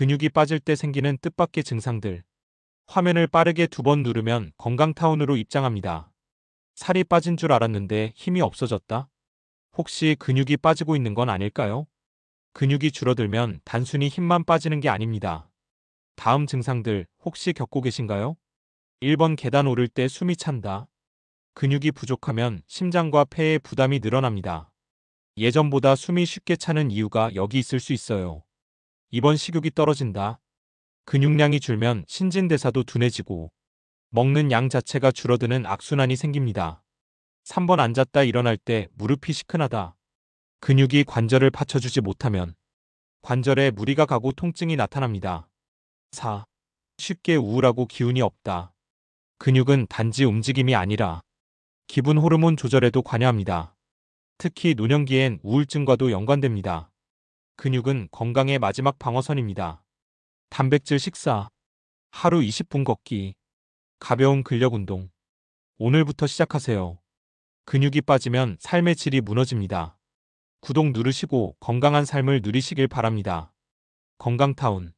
근육이 빠질 때 생기는 뜻밖의 증상들. 화면을 빠르게 두 번 누르면 건강타운으로 입장합니다. 살이 빠진 줄 알았는데 힘이 없어졌다? 혹시 근육이 빠지고 있는 건 아닐까요? 근육이 줄어들면 단순히 힘만 빠지는 게 아닙니다. 다음 증상들 혹시 겪고 계신가요? 1번 계단 오를 때 숨이 찬다. 근육이 부족하면 심장과 폐에 부담이 늘어납니다. 예전보다 숨이 쉽게 차는 이유가 여기 있을 수 있어요. 이번 식욕이 떨어진다. 근육량이 줄면 신진대사도 둔해지고 먹는 양 자체가 줄어드는 악순환이 생깁니다. 3번 앉았다 일어날 때 무릎이 시큰하다. 근육이 관절을 받쳐주지 못하면 관절에 무리가 가고 통증이 나타납니다. 4. 쉽게 우울하고 기운이 없다. 근육은 단지 움직임이 아니라 기분 호르몬 조절에도 관여합니다. 특히 노년기엔 우울증과도 연관됩니다. 근육은 건강의 마지막 방어선입니다. 단백질 식사, 하루 20분 걷기, 가벼운 근력 운동. 오늘부터 시작하세요. 근육이 빠지면 삶의 질이 무너집니다. 구독 누르시고 건강한 삶을 누리시길 바랍니다. 건강타운